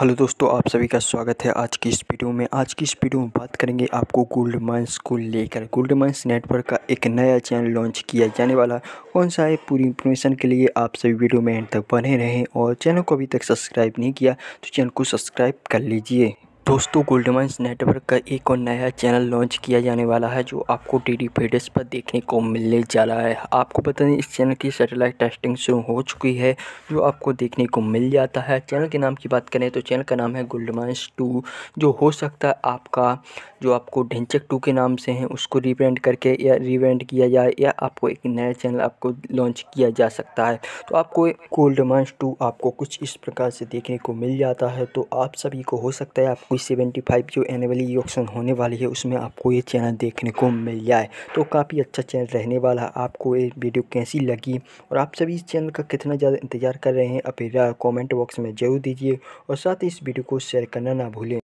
hello दोस्तों आप सभी का स्वागत है आज की इस वीडियो में आज की इस वीडियो में बात करेंगे आपको गोल्ड माइंस को लेकर गोल्ड माइंस नेटवर्क का एक नया चैनल लॉन्च किया जाने वाला कौन सा है पूरी इन्फॉर्मेशन के लिए आप सभी वीडियो में एंड तक बने रहें और चैनल को अभी तक सब्सक्राइब नहीं किया तो चैनल को सब्सक्राइब कर लीजिए दोस्तों गोल्डमाइंस नेटवर्क का एक और नया चैनल लॉन्च किया जाने वाला है जो आपको डी बेसिस पर देखने को मिलने जा रहा है आपको पता नहीं इस चैनल की सैटेलाइट टेस्टिंग शुरू हो चुकी है जो आपको देखने को मिल जाता है चैनल के नाम की बात करें तो चैनल का नाम है गोल्डमाइंस टू जो हो सकता है आपका जो आपको ढेंचक टू के नाम से हैं उसको रिप्रेंट करके या रिप्रेंट किया जाए या आपको एक नया चैनल आपको लॉन्च किया जा सकता है तो आपको गोल्डमाइंस टू आपको कुछ इस प्रकार से देखने को मिल जाता है तो आप सभी को हो सकता है आपको कोई सेवेंटी फाइव जो एनुअल ई ऑक्शन होने वाली है उसमें आपको ये चैनल देखने को मिल जाए तो काफ़ी अच्छा चैनल रहने वाला है आपको ये वीडियो कैसी लगी और आप सभी इस चैनल का कितना ज़्यादा इंतजार कर रहे हैं अपेरा कॉमेंट बॉक्स में जरूर दीजिए और साथ ही इस वीडियो को शेयर करना ना भूलें